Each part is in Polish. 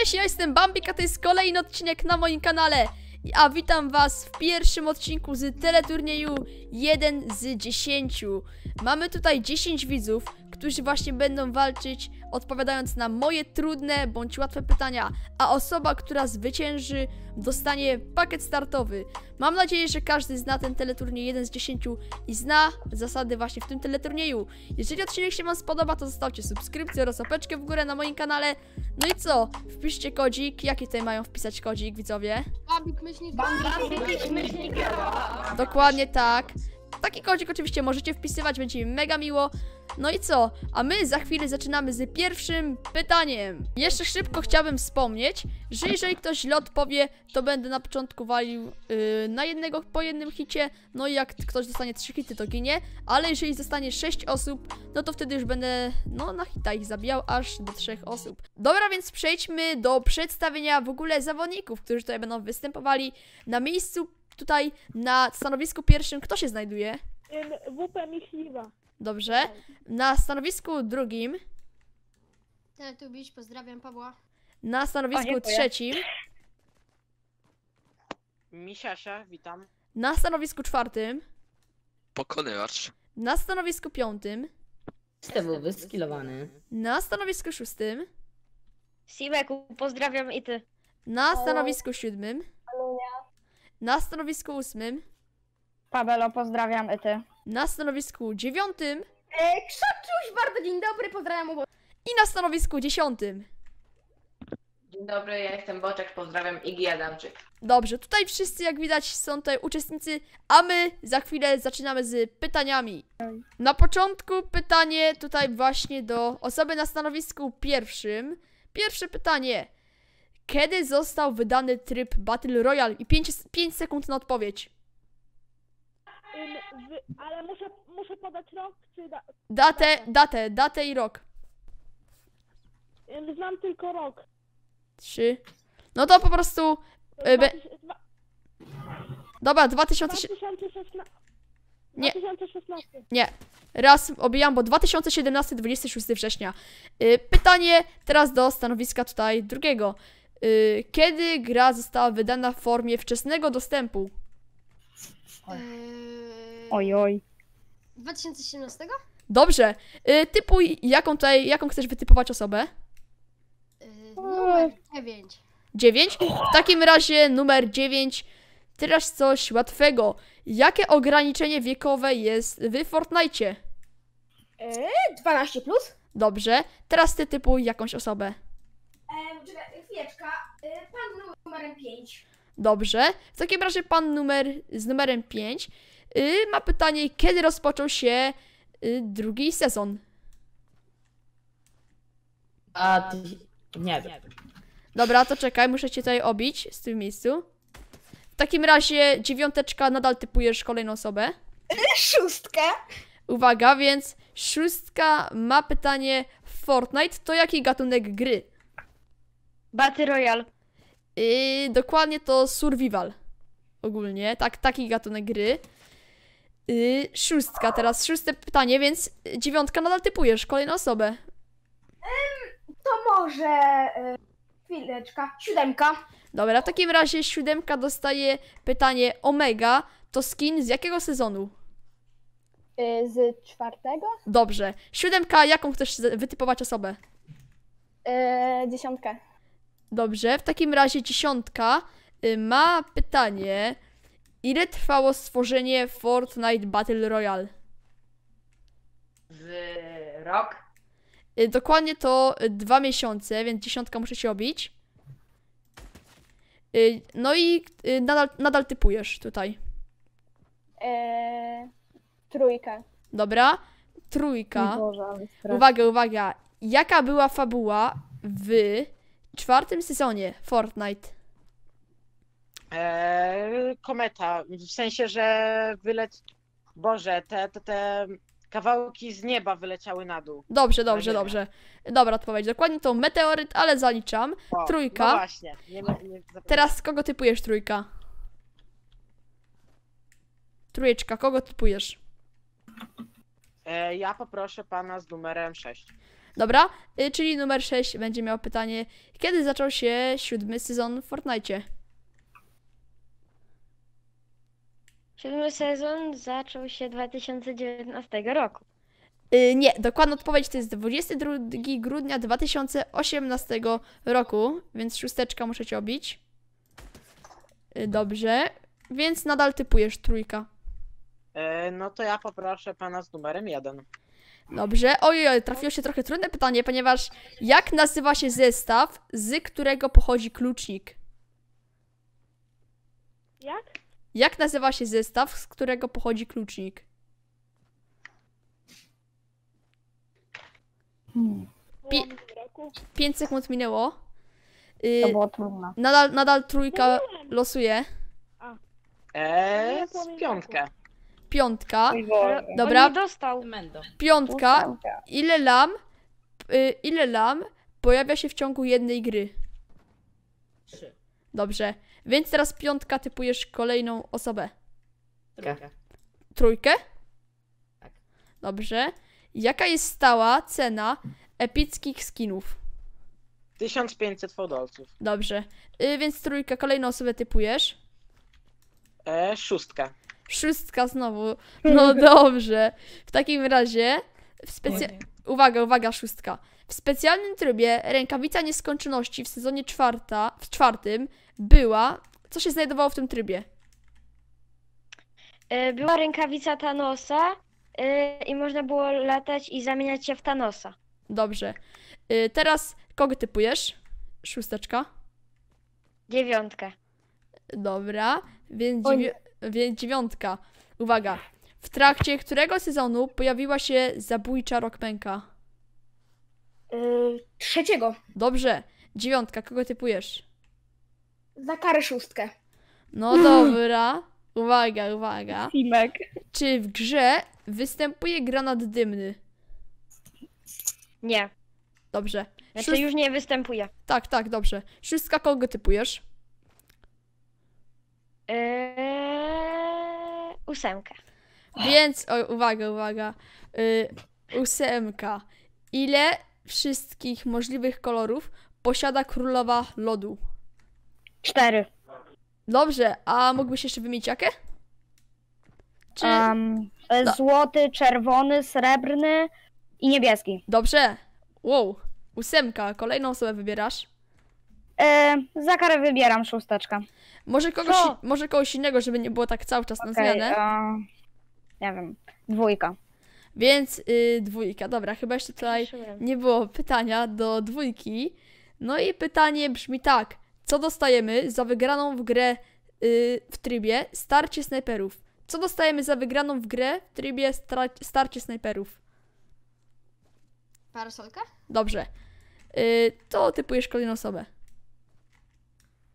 Cześć, ja jestem Bambik, a to jest kolejny odcinek na moim kanale A witam was w pierwszym odcinku z teleturnieju 1 z 10 Mamy tutaj 10 widzów, którzy właśnie będą walczyć odpowiadając na moje trudne bądź łatwe pytania, a osoba, która zwycięży, dostanie pakiet startowy. Mam nadzieję, że każdy zna ten teleturniej 1 z 10 i zna zasady właśnie w tym teleturnieju. Jeżeli odcinek się Wam spodoba, to zostawcie subskrypcję oraz opeczkę w górę na moim kanale. No i co? Wpiszcie kodzik. Jaki tutaj mają wpisać kodzik, widzowie? Bambik myślnik. Bambik myślnik. Dokładnie tak. Taki kodzik oczywiście możecie wpisywać, będzie mi mega miło. No i co? A my za chwilę zaczynamy z pierwszym pytaniem. Jeszcze szybko chciałbym wspomnieć, że jeżeli ktoś źle powie, to będę na początku walił yy, na jednego po jednym hicie, no i jak ktoś dostanie 3 hity, to ginie, ale jeżeli zostanie 6 osób, no to wtedy już będę no na hita ich zabijał aż do 3 osób. Dobra, więc przejdźmy do przedstawienia w ogóle zawodników, którzy tutaj będą występowali na miejscu tutaj na stanowisku pierwszym kto się znajduje? WP Michliwa. Dobrze. Na stanowisku drugim. Teletubiś, pozdrawiam Pawła. Na stanowisku trzecim. Misiasia, witam. Na stanowisku czwartym. Pokonywacz. Na stanowisku piątym. Jestem wyskilowany. Na stanowisku szóstym. Simeku, pozdrawiam i ty. Na stanowisku siódmym. Alunia. Na stanowisku ósmym. Pabelo, pozdrawiam Ety. Y na stanowisku dziewiątym. E, Krzapczuś, bardzo dzień dobry, pozdrawiam obu. I na stanowisku dziesiątym. Dzień dobry, ja jestem Boczek, pozdrawiam Igi Adamczyk. Dobrze, tutaj wszyscy jak widać są tutaj uczestnicy, a my za chwilę zaczynamy z pytaniami. Na początku pytanie tutaj właśnie do osoby na stanowisku pierwszym. Pierwsze pytanie. Kiedy został wydany tryb Battle Royale? I 5, sekund na odpowiedź. Um, wy, ale muszę, muszę podać rok czy da... datę? Datę, datę i rok. Um, znam tylko rok. 3. No to po prostu... Y, be... Dwa... Dobra, 2016. Nie. 2016. Nie. Raz obijam, bo 2017, 26 września. Y, pytanie teraz do stanowiska tutaj drugiego. Y, kiedy gra została wydana w formie wczesnego dostępu? Oj, eee, oj. oj. 2017? Dobrze. Yy, typuj, jaką tutaj, jaką chcesz wytypować osobę? Yy, numer 9. 9? W takim razie numer 9. Teraz coś łatwego. Jakie ograniczenie wiekowe jest w Fortnite? Yy, 12 plus. Dobrze. Teraz ty typuj jakąś osobę. E, chwileczka. Y, pan numerem 5. Dobrze. W takim razie pan numer z numerem 5 y, ma pytanie, kiedy rozpoczął się y, drugi sezon? A ty... nie wiem. Dobra, to czekaj, muszę cię tutaj obić z tym miejscu. W takim razie dziewiąteczka nadal typujesz kolejną osobę. Szóstkę. Uwaga, więc szóstka ma pytanie Fortnite to jaki gatunek gry? Battle Royale. Yy, dokładnie to survival. Ogólnie, tak, taki gatunek gry. Yy, szóstka teraz, szóste pytanie, więc dziewiątka nadal typujesz, kolejną osobę. To może... Yy, chwileczka, siódemka. Dobra, w takim razie siódemka dostaje pytanie Omega. To skin z jakiego sezonu? Yy, z czwartego? Dobrze. Siódemka, jaką chcesz wytypować osobę? Yy, dziesiątkę. Dobrze, w takim razie dziesiątka y, ma pytanie, ile trwało stworzenie Fortnite Battle Royale? Z rok? Y, dokładnie to y, dwa miesiące, więc dziesiątka muszę się obić. No i nadal, nadal typujesz tutaj. Eee, trójka. Dobra, trójka. Boże, uwaga, uwaga. Jaka była fabuła w czwartym sezonie Fortnite? Eee, kometa. W sensie, że wyleć. Boże, te, te, te kawałki z nieba wyleciały na dół. Dobrze, dobrze, dobrze. Dobra odpowiedź. Dokładnie to meteoryt, ale zaliczam. O, no trójka. No właśnie. Nie, nie Teraz kogo typujesz trójka? Trójeczka, kogo typujesz? Eee, ja poproszę pana z numerem 6. Dobra, y, czyli numer 6 będzie miał pytanie, kiedy zaczął się siódmy sezon w Fortnite? Siódmy sezon zaczął się 2019 roku. Y, nie, dokładna odpowiedź to jest 22 grudnia 2018 roku, więc szósteczka muszę ci obić. Y, dobrze, więc nadal typujesz trójka. E, no to ja poproszę pana z numerem 1. Dobrze, ojej, trafiło się trochę trudne pytanie, ponieważ jak nazywa się zestaw, z którego pochodzi klucznik? Jak? Jak nazywa się zestaw, z którego pochodzi klucznik? Pi 5 sekund minęło. Yy, to było trudne. Nadal, nadal trójka losuje. Eee, no, piątkę. Tak piątka. Dobra. nie dostał. Piątka. Ile lam? y, Ile lam pojawia się w ciągu jednej gry? Trzy. Dobrze. Więc teraz piątka typujesz kolejną osobę. Trójkę. Trójkę? Tak. Dobrze. Jaka jest stała cena epickich skinów? 1500 fodolców. Dobrze. Y, więc trójka, kolejną osobę typujesz. E, szóstka. Szóstka znowu. No dobrze. W takim razie. W specja... Uwaga, uwaga, szóstka. W specjalnym trybie rękawica nieskończoności w sezonie czwarta, w czwartym była. Co się znajdowało w tym trybie? E, była rękawica Thanosa e, i można było latać i zamieniać się w Thanosa. Dobrze. E, teraz kogo typujesz? Szósteczka? Dziewiątkę. Dobra, więc więc dziewiątka. Uwaga. W trakcie którego sezonu pojawiła się zabójcza rockmenka? Yy, trzeciego. Dobrze. Dziewiątka, kogo typujesz? Za karę szóstkę. No dobra. Uwaga, uwaga. Simek. Czy w grze występuje granat dymny? Nie. Dobrze. Znaczy Szóst... już nie występuje. Tak, tak, dobrze. Szóstka, kogo typujesz? Yy... Ósemkę. Więc, o, uwaga, uwaga. Yy, ósemka. Ile wszystkich możliwych kolorów posiada królowa lodu? Cztery. Dobrze, a mógłbyś jeszcze wymienić jakie? Czy... Um, Złoty, czerwony, srebrny i niebieski. Dobrze. Wow. Ósemka. Kolejną osobę wybierasz. E, za karę wybieram szósteczkę. Może kogoś, może kogoś innego, żeby nie było tak cały czas na zmianę. E, nie wiem, dwójka. Więc y, dwójka, dobra, chyba jeszcze tutaj nie było pytania do dwójki. No i pytanie brzmi tak. Co dostajemy za wygraną w grę y, w trybie starcie snajperów? Co dostajemy za wygraną w grę w trybie starcie snajperów? Parasolka? Dobrze. Y, to typujesz kolejną osobę.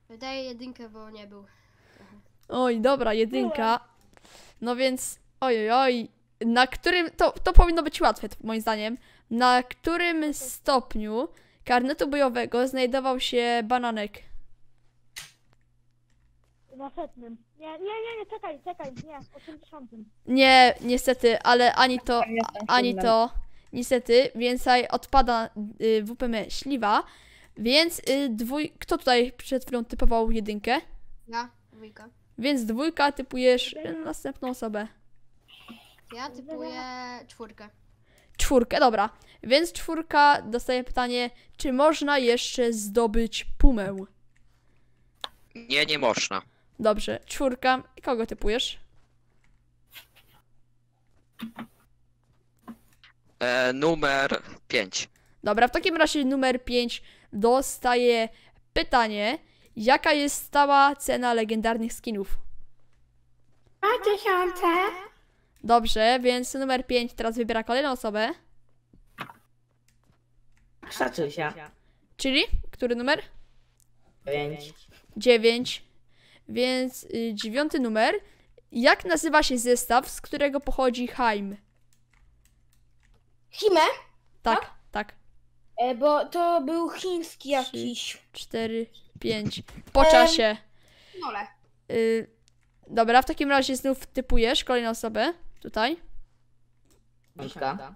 Wydaje jedynkę, bo nie był. Oj, dobra, jedynka. No więc, oj, oj, na którym, to, to powinno być łatwe moim zdaniem, na którym stopniu karnetu bojowego znajdował się bananek? Na setnym. Nie, nie, nie, czekaj, czekaj, nie, 80. Nie, niestety, ale ani to, ani to, niestety, więc odpada y, śliwa więc y, dwój... Kto tutaj przed chwilą typował jedynkę? Ja, dwójka. Więc dwójka typujesz następną osobę. Ja typuję czwórkę. Czwórkę, dobra. Więc czwórka dostaje pytanie, czy można jeszcze zdobyć pumę? Nie, nie można. Dobrze, czwórka. Kogo typujesz? E, numer 5. Dobra, w takim razie numer 5 dostaje pytanie, jaka jest stała cena legendarnych skinów? Dwa tysiące. Dobrze, więc numer 5 teraz wybiera kolejną osobę. się Czyli? Który numer? 9. 9. Więc y, dziewiąty numer. Jak nazywa się zestaw, z którego pochodzi Heim? Hime? Tak. E, bo to był chiński jakiś. 4, 5. Po e, czasie. Nole. Y, dobra, w takim razie znów typujesz kolejną osobę. Tutaj. Dziesiątka.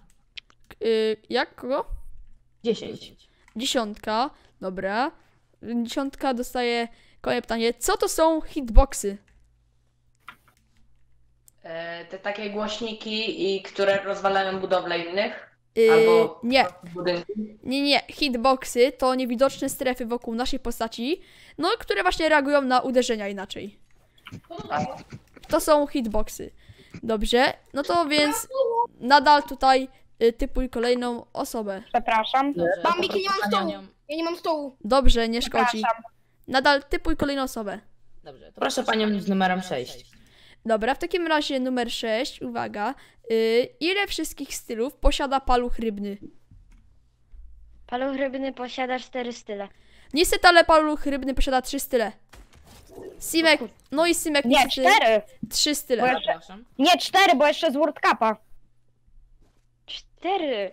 Y, jak kogo? Dziesięć. Dziesiątka. Dobra. Dziesiątka dostaje kolejne pytanie. Co to są hitboxy? E, te takie głośniki, i które rozwalają budowle innych. Albo yy, nie. nie, nie, hitboxy to niewidoczne strefy wokół naszej postaci, no które właśnie reagują na uderzenia inaczej. To są hitboxy. Dobrze, no to więc nadal tutaj y, typuj kolejną osobę. Przepraszam. Dobrze, Bambiki, nie mam stołu. Ja nie mam stołu. Dobrze, nie szkodzi. Nadal typuj kolejną osobę. Dobrze, proszę panią z numerem 6. Dobra, w takim razie numer 6, uwaga. Yy, ile wszystkich stylów posiada paluch rybny? Paluch rybny posiada cztery style. Niestety, ale paluch rybny posiada trzy style. Simek, no, no i Simek Nie, niestety, cztery. Trzy style. jeszcze, nie, cztery, bo jeszcze z World Cupa. Cztery.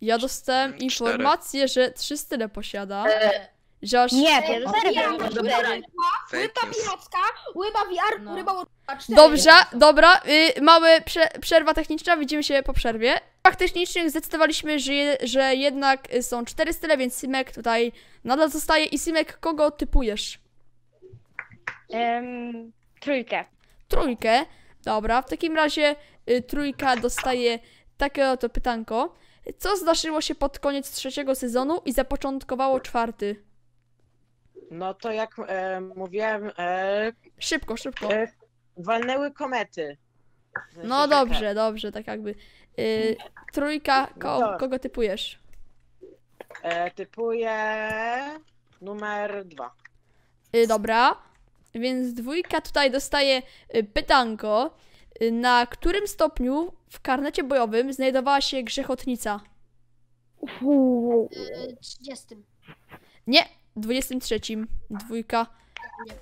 Ja dostałem informację, że trzy style posiada. E, Josh. Nie, to Łyba Fake piracka, łyba VR, No. ryba łowiecka, Dobrze, dobra, y, prze, przerwa techniczna, widzimy się po przerwie. W sprawach technicznych zdecydowaliśmy, że, je, że jednak y, są cztery style, więc Simek tutaj nadal zostaje. I Simek, kogo typujesz? trójkę. Trójkę. Dobra, w takim razie y, trójka dostaje takie oto pytanko. Co zdarzyło się pod koniec trzeciego sezonu i zapoczątkowało czwarty? No to jak e, mówiłem, e, Szybko, szybko. e, walnęły komety. No taka- dobrze, dobrze, tak jakby. E, trójka, ko, no. kogo typujesz? E, typuję numer dwa. Y, dobra, więc dwójka tutaj dostaje e, pytanko. na którym stopniu w karnecie bojowym znajdowała się grzechotnica? Uuu. 30. Nie, 23. Dwójka.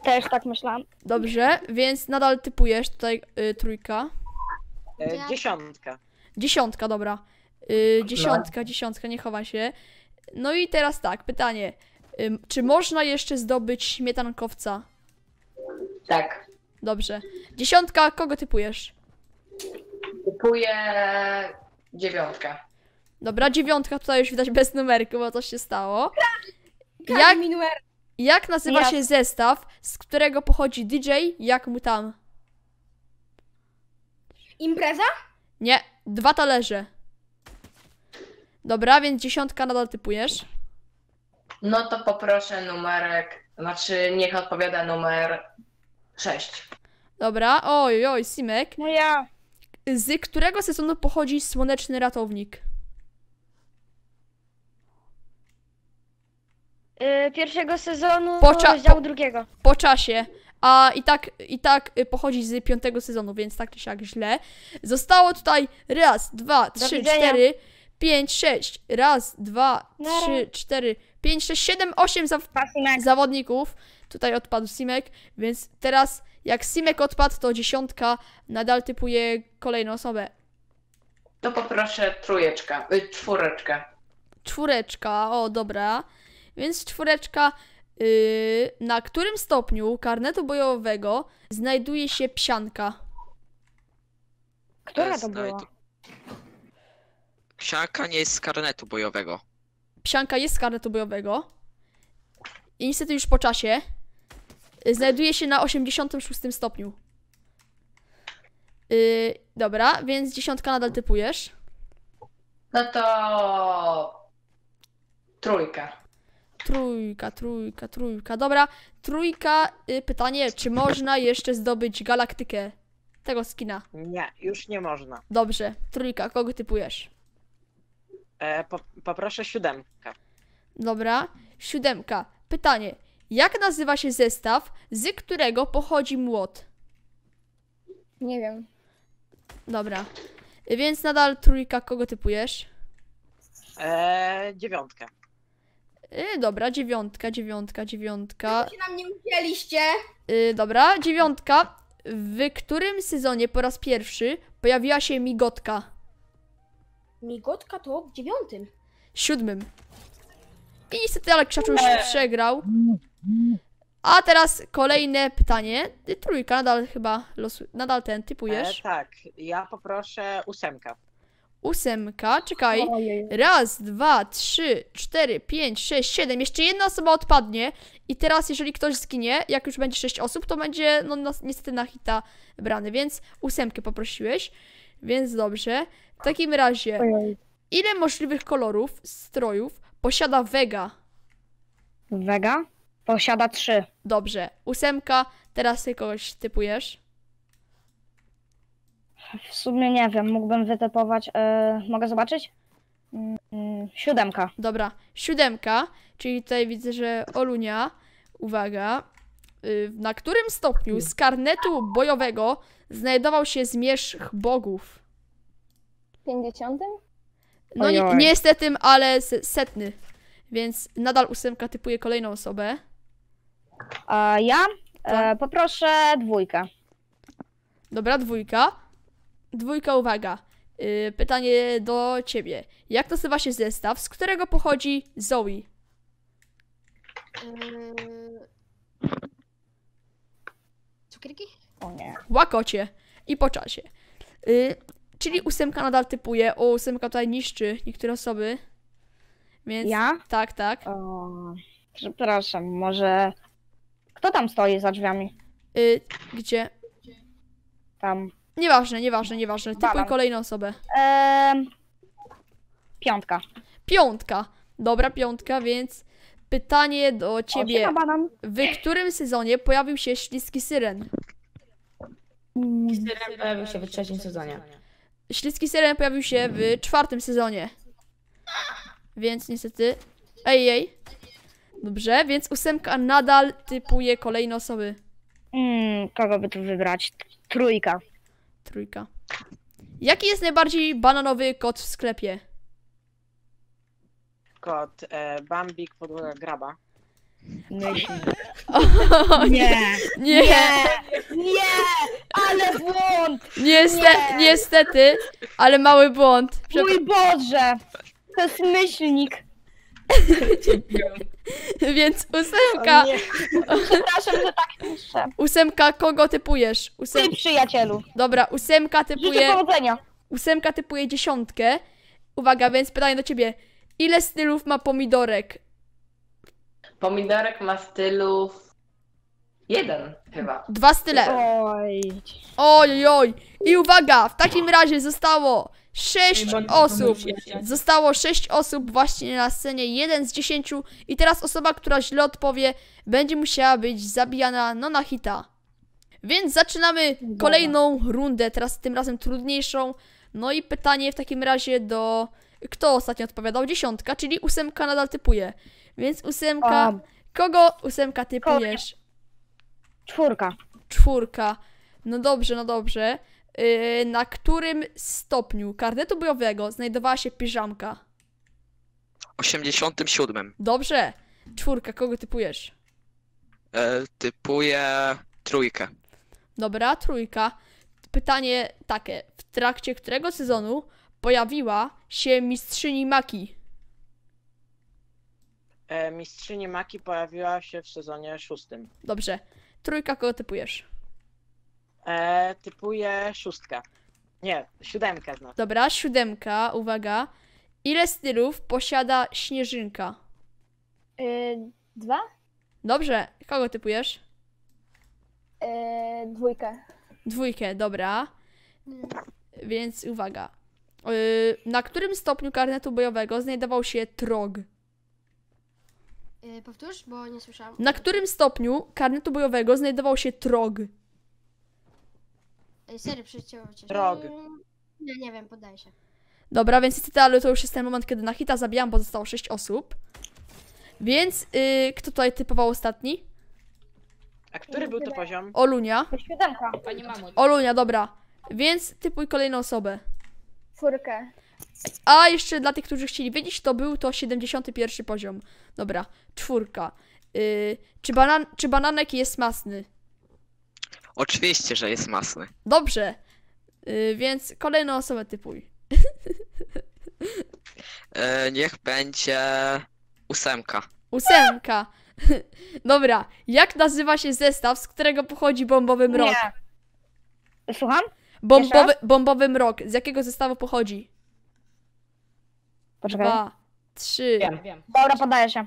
Też tak myślałam. Dobrze, więc nadal typujesz tutaj y, trójka. E, dziesiątka. Dziesiątka, dobra. Y, dziesiątka, dziesiątka, nie chowa się. No i teraz tak, pytanie. Y, czy można jeszcze zdobyć śmietankowca? Tak. Dobrze. Dziesiątka, kogo typujesz? Typuję dziewiątka. Dobra, dziewiątka tutaj już widać bez numerku, bo coś się stało. Jak, jak nazywa jak? się zestaw, z którego pochodzi DJ, jak mu tam? Impreza? Nie, dwa talerze. Dobra, więc dziesiątka nadal typujesz. No to poproszę numerek, znaczy niech odpowiada numer 6. Dobra, oj, oj, Simek. No ja. Z którego sezonu pochodzi Słoneczny Ratownik? Y, pierwszego sezonu, po rozdziału drugiego. Po czasie. A i tak, i tak y, pochodzi z piątego sezonu, więc tak czy siak źle. Zostało tutaj raz, dwa, trzy, cztery, pięć, sześć. Raz, dwa, no. trzy, cztery, pięć, sześć, siedem, osiem zaw zawodników. Tutaj odpadł Simek, więc teraz jak Simek odpadł, to dziesiątka nadal typuje kolejną osobę. To poproszę trójeczkę, y, czwóreczkę. Czwóreczka, o dobra. Więc czwóreczka, yy, na którym stopniu karnetu bojowego znajduje się psianka? Która to była? Psianka nie jest z karnetu bojowego. Psianka jest z karnetu bojowego. I niestety już po czasie. Yy, znajduje się na 86 stopniu. Yy, dobra, więc dziesiątka nadal typujesz. No to... Trójka. Trójka, trójka, trójka. Dobra, trójka. Y, pytanie, czy można jeszcze zdobyć galaktykę tego skina? Nie, już nie można. Dobrze, trójka, kogo typujesz? E, po, poproszę siódemkę. Dobra, siódemka. Pytanie, jak nazywa się zestaw, z którego pochodzi młot? Nie wiem. Dobra, więc nadal trójka, kogo typujesz? E, dziewiątkę. Yy, dobra, dziewiątka, dziewiątka, dziewiątka. Czemu się nam nie udzieliście? Yy, dobra, dziewiątka. W którym sezonie po raz pierwszy pojawiła się migotka? Migotka to w dziewiątym. Siódmym. I niestety ale Krzaczu przegrał. A teraz kolejne pytanie. trójka, nadal chyba losu, nadal ten typujesz. E, tak, ja poproszę ósemkę ósemka, czekaj. Raz, dwa, trzy, cztery, pięć, sześć, siedem. Jeszcze jedna osoba odpadnie i teraz jeżeli ktoś zginie, jak już będzie sześć osób, to będzie no niestety na hita brany, więc ósemkę poprosiłeś. Więc dobrze. W takim razie, ile możliwych kolorów strojów posiada Vega? Vega? Posiada trzy. Dobrze. Ósemka, teraz ty kogoś typujesz w sumie nie wiem, mógłbym wytypować. E, mogę zobaczyć? Mm, mm, siódemka. Dobra, siódemka, czyli tutaj widzę, że Olunia, uwaga, y, na którym stopniu z karnetu bojowego znajdował się zmierzch bogów? Pięćdziesiątym? No ni niestety, ale setny. Więc nadal ósemka typuje kolejną osobę. A ja? E, tak. poproszę dwójkę. Dobra, dwójka. Dwójka uwaga. Yy, pytanie do ciebie. Jak nazywa się zestaw, z którego pochodzi Zoe? Yy... Cukierki? O nie. Łakocie. I po czasie. Yy, czyli ósemka nadal typuje. O, ósemka tutaj niszczy niektóre osoby. Więc... Ja? Tak, tak. O, przepraszam, może... Kto tam stoi za drzwiami? Yy, gdzie? Tam. Nieważne, nieważne, nieważne. Typuj kolejną osobę. Eee, piątka. Piątka. Dobra, piątka, więc pytanie do ciebie. O, W którym sezonie pojawił się Śliski Syren? Syren pojawił się w trzecim sezonie. Śliski Syren pojawił się w czwartym sezonie. Więc niestety... Ej, ej. Dobrze, więc ósemka nadal typuje kolejne osoby. Mm, kogo by tu wybrać? Trójka trójka. Jaki jest najbardziej bananowy kot w sklepie? Kot e, Bambik, podłoga graba. Nie. O, nie. nie. Nie. Nie. Ale błąd. Niestety, nie. niestety ale mały błąd. Mój Boże. To jest myślnik. Więc ósemka. Przepraszam, że tak piszę. Ósemka, kogo typujesz? Ósem... Ty przyjacielu. Dobra, ósemka typuje. Życzę powodzenia. Ósemka typuje dziesiątkę. Uwaga, więc pytanie do ciebie. Ile stylów ma pomidorek? Pomidorek ma stylów Jeden chyba. Dwa style. Oj. Oj, oj. I uwaga, w takim razie zostało sześć osób. Zostało sześć osób właśnie na scenie, jeden z dziesięciu i teraz osoba, która źle odpowie, będzie musiała być zabijana no na hita. Więc zaczynamy kolejną rundę, teraz tym razem trudniejszą. No i pytanie w takim razie do kto ostatnio odpowiadał? Dziesiątka, czyli ósemka nadal typuje. Więc ósemka, kogo ósemka typujesz? Czwórka. Czwórka. No dobrze, no dobrze. Yy, na którym stopniu karnetu bojowego znajdowała się piżamka? 87. Dobrze. Czwórka, kogo typujesz? E, typuję trójkę. Dobra, trójka. Pytanie takie. W trakcie którego sezonu pojawiła się mistrzyni Maki? E, mistrzyni Maki pojawiła się w sezonie szóstym. Dobrze. Trójka, kogo typujesz? E, typuję szóstkę. Nie, siódemkę znaczy. Dobra, siódemka, uwaga. Ile stylów posiada śnieżynka? E, dwa? Dobrze, kogo typujesz? E, dwójkę. Dwójkę, dobra. Mm. Więc uwaga. E, na którym stopniu karnetu bojowego znajdował się trog? Y, powtórz, bo nie słyszałam. Na którym stopniu karnetu bojowego znajdował się trog? Yy, serio, przecież... Trog. Nie, nie wiem, podaj się. Dobra, więc niestety, ale to już jest ten moment, kiedy na hita zabijam, bo zostało 6 osób. Więc y, kto tutaj typował ostatni? A który był to poziom? Olunia. Siódemka. Pani Olunia, dobra. Więc typuj kolejną osobę. Furkę. A jeszcze dla tych, którzy chcieli wiedzieć, to był to 71 poziom. Dobra, czwórka. Yy, czy, banan czy bananek jest masny? Oczywiście, że jest masny. Dobrze. Yy, więc kolejną osobę typuj. E, niech będzie ósemka. Ósemka. Dobra, jak nazywa się zestaw, z którego pochodzi bombowy mrok? Nie. Słucham? Bombowy, bombowy mrok. Z jakiego zestawu pochodzi? Poczekaj. Dwa, trzy. Wiem, wiem. Dobra, podaję się.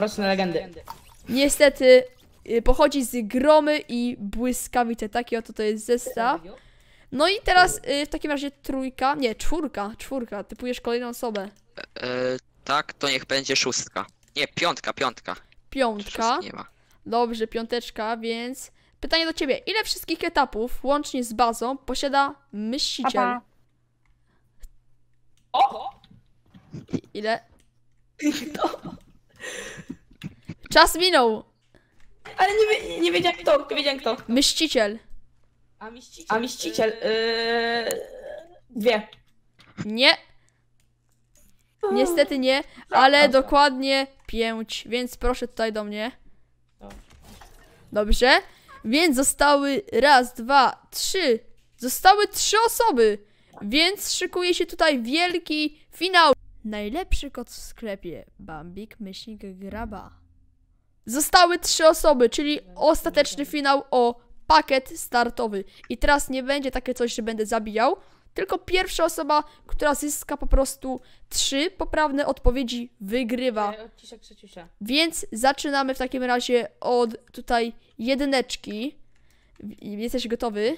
Mroczne legendy. Niestety y, pochodzi z gromy i błyskawice. Taki oto to jest zestaw. No i teraz y, w takim razie trójka, nie, czwórka, czwórka. Typujesz kolejną osobę. E, tak, to niech będzie szóstka. Nie, piątka, piątka. Piątka. Nie ma. Dobrze, piąteczka, więc pytanie do ciebie. Ile wszystkich etapów, łącznie z bazą, posiada myśliciel? Oho! I, ile? Kto? Czas minął. Ale nie, nie wiedziałem kto, nie wiedziałem kto. Mściciel. A miściciel. A miściciel. Yy... Dwie. Nie. Niestety nie, ale dokładnie pięć, więc proszę tutaj do mnie. Dobrze. Więc zostały raz, dwa, trzy. Zostały trzy osoby. Więc szykuje się tutaj wielki finał. Najlepszy kot w sklepie. Bambik, myślnik, graba. Zostały trzy osoby, czyli ostateczny finał o pakiet startowy. I teraz nie będzie takie coś, że będę zabijał, tylko pierwsza osoba, która zyska po prostu trzy poprawne odpowiedzi, wygrywa. E, więc zaczynamy w takim razie od tutaj jedyneczki. Jesteś gotowy?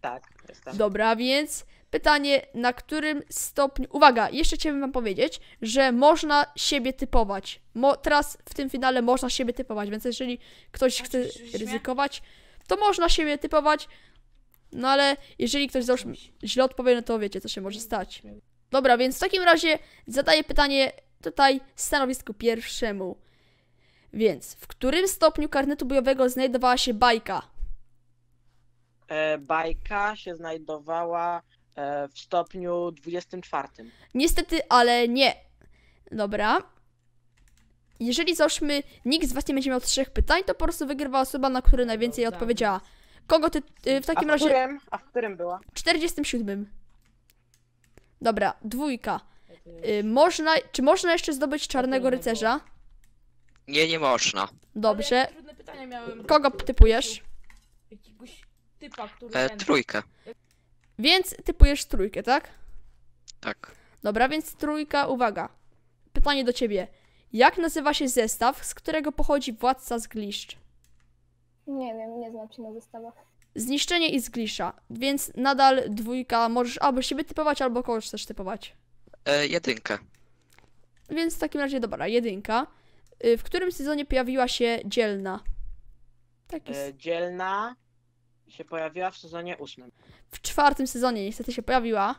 Tak, jestem. Dobra, więc Pytanie, na którym stopniu. Uwaga, jeszcze chciałbym Wam powiedzieć, że można siebie typować. Mo teraz w tym finale można siebie typować, więc jeżeli ktoś chce ryzykować, to można siebie typować. No ale jeżeli ktoś załóżmy, źle odpowie, no to wiecie, co się może stać. Dobra, więc w takim razie zadaję pytanie tutaj stanowisku pierwszemu. Więc w którym stopniu karnetu bojowego znajdowała się bajka? E, bajka się znajdowała E, w stopniu 24. Niestety, ale nie. Dobra. Jeżeli załóżmy, nikt z was nie będzie miał trzech pytań, to po prostu wygrywa osoba, na które najwięcej odpowiedziała. Kogo ty y, w takim a w którym, A w którym była? 47. Dobra, dwójka. Y, można, czy można jeszcze zdobyć czarnego rycerza? Nie, nie można. Dobrze. Trudne pytania miałem. Kogo typujesz? Jakiegoś typa, który. E, trójkę. Więc typujesz trójkę, tak? Tak. Dobra, więc trójka, uwaga. Pytanie do ciebie. Jak nazywa się zestaw, z którego pochodzi władca zgliszcz? Nie wiem, nie znam się na zestawach. Zniszczenie i zglisza, więc nadal dwójka, możesz albo siebie typować, albo kogoś chcesz typować. E, jedynka. Więc w takim razie, dobra, jedynka. E, w którym sezonie pojawiła się dzielna? Tak e, jest. E, dzielna się pojawiła w sezonie ósmym. W czwartym sezonie niestety się pojawiła.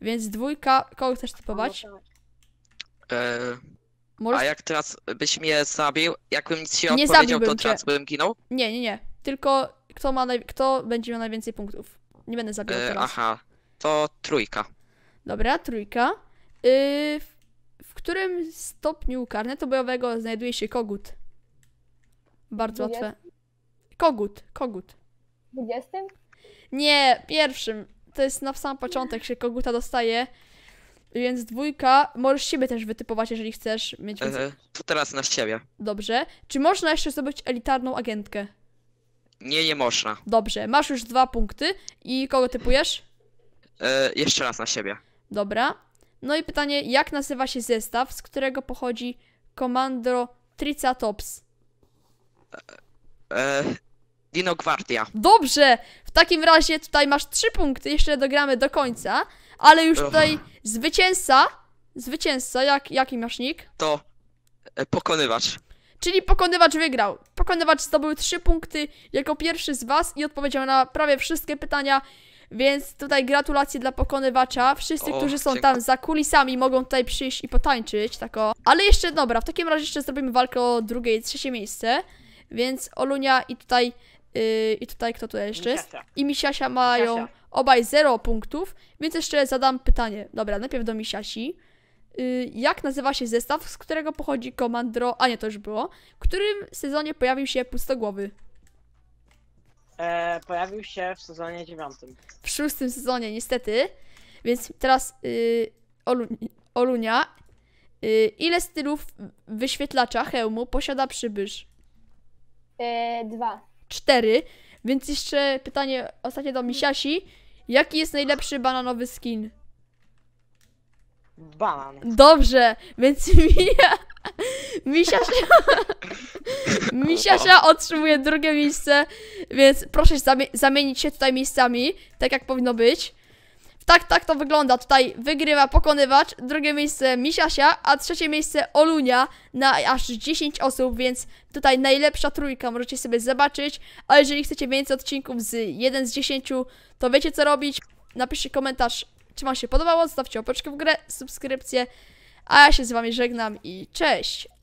Więc dwójka, kogo chcesz typować? Eee, Możesz... A jak teraz byś mnie zabił, jakbym nic się nie odpowiedział, to cię. teraz bym ginął? Nie, nie, nie. Tylko kto, ma naj... kto będzie miał najwięcej punktów. Nie będę zabijał eee, teraz. Aha, to trójka. Dobra, trójka. Y, w, w którym stopniu karnetu bojowego znajduje się kogut? Bardzo łatwe. Kogut, kogut. 20? Nie, pierwszym. To jest na sam początek, się koguta dostaje. Więc dwójka, możesz siebie też wytypować, jeżeli chcesz mieć to teraz na siebie. Dobrze. Czy można jeszcze zdobyć elitarną agentkę? Nie, nie można. Dobrze, masz już dwa punkty. I kogo typujesz? E, jeszcze raz na siebie. Dobra. No i pytanie, jak nazywa się zestaw, z którego pochodzi komandro Triceratops? E, Dino Gwardia. Dobrze! W takim razie tutaj masz trzy punkty, jeszcze dogramy do końca, ale już tutaj Uch. zwycięzca, zwycięzca, jak, jaki masz nick? To e, pokonywacz. Czyli pokonywacz wygrał. Pokonywacz zdobył trzy punkty jako pierwszy z was i odpowiedział na prawie wszystkie pytania. Więc tutaj gratulacje dla pokonywacza. Wszyscy, o, którzy są dziękuję. tam za kulisami, mogą tutaj przyjść i potańczyć. Tako. Ale jeszcze dobra, w takim razie jeszcze zrobimy walkę o drugie i trzecie miejsce. Więc Olunia i tutaj Y, I tutaj kto tu jeszcze jest? I Misiasia mają Misiasia. obaj 0 punktów, więc jeszcze zadam pytanie. Dobra, najpierw do Misiasi. Y, jak nazywa się zestaw, z którego pochodzi komandro... A nie, to już było. W którym sezonie pojawił się Pustogłowy? E, pojawił się w sezonie dziewiątym. W szóstym sezonie, niestety. Więc teraz y, Olu... Olunia. ile stylów wyświetlacza hełmu posiada przybysz? E, dwa. 4. Więc jeszcze pytanie ostatnie do Misiasi. Jaki jest najlepszy bananowy skin? Banan. Dobrze, więc Misia Misiasia... Misiasia otrzymuje drugie miejsce, więc proszę zamienić się tutaj miejscami, tak jak powinno być tak, tak to wygląda. Tutaj wygrywa pokonywacz, drugie miejsce Misiasia, a trzecie miejsce Olunia na aż 10 osób, więc tutaj najlepsza trójka, możecie sobie zobaczyć. A jeżeli chcecie więcej odcinków z 1 z 10, to wiecie co robić. Napiszcie komentarz, czy wam się podobało, zostawcie opeczkę w grę, subskrypcję. A ja się z wami żegnam i cześć!